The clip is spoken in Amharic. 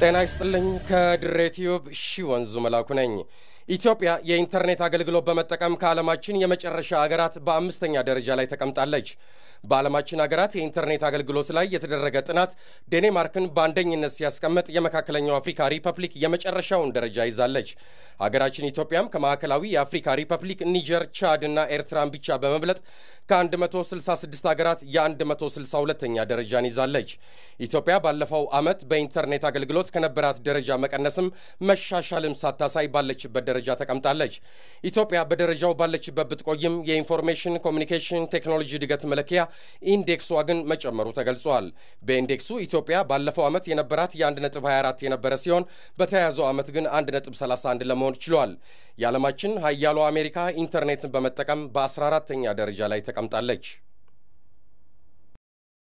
ጤና ይስጥልኝ። ከድሬ ቲዩብ ሺ ወንዙ መላኩ ነኝ። ኢትዮጵያ የኢንተርኔት አገልግሎት በመጠቀም ከዓለማችን የመጨረሻ አገራት በአምስተኛ ደረጃ ላይ ተቀምጣለች። በዓለማችን አገራት የኢንተርኔት አገልግሎት ላይ የተደረገ ጥናት ዴኔማርክን በአንደኝነት ሲያስቀምጥ፣ የመካከለኛው አፍሪካ ሪፐብሊክ የመጨረሻውን ደረጃ ይዛለች። አገራችን ኢትዮጵያም ከማዕከላዊ የአፍሪካ ሪፐብሊክ፣ ኒጀር፣ ቻድ እና ኤርትራን ብቻ በመብለጥ ከ166 አገራት የ162ኛ ደረጃን ይዛለች። ኢትዮጵያ ባለፈው ዓመት በኢንተርኔት አገልግሎት ችሎት ከነበራት ደረጃ መቀነስም መሻሻልም ሳታሳይ ባለችበት ደረጃ ተቀምጣለች። ኢትዮጵያ በደረጃው ባለችበት ብትቆይም የኢንፎርሜሽን ኮሚኒኬሽን ቴክኖሎጂ እድገት መለኪያ ኢንዴክሷ ግን መጨመሩ ተገልጿል። በኢንዴክሱ ኢትዮጵያ ባለፈው ዓመት የነበራት የ1.24 የነበረ ሲሆን በተያያዘው ዓመት ግን 1.31 ለመሆን ችሏል። የዓለማችን ሀያሉ አሜሪካ ኢንተርኔትን በመጠቀም በ14ተኛ ደረጃ ላይ ተቀምጣለች።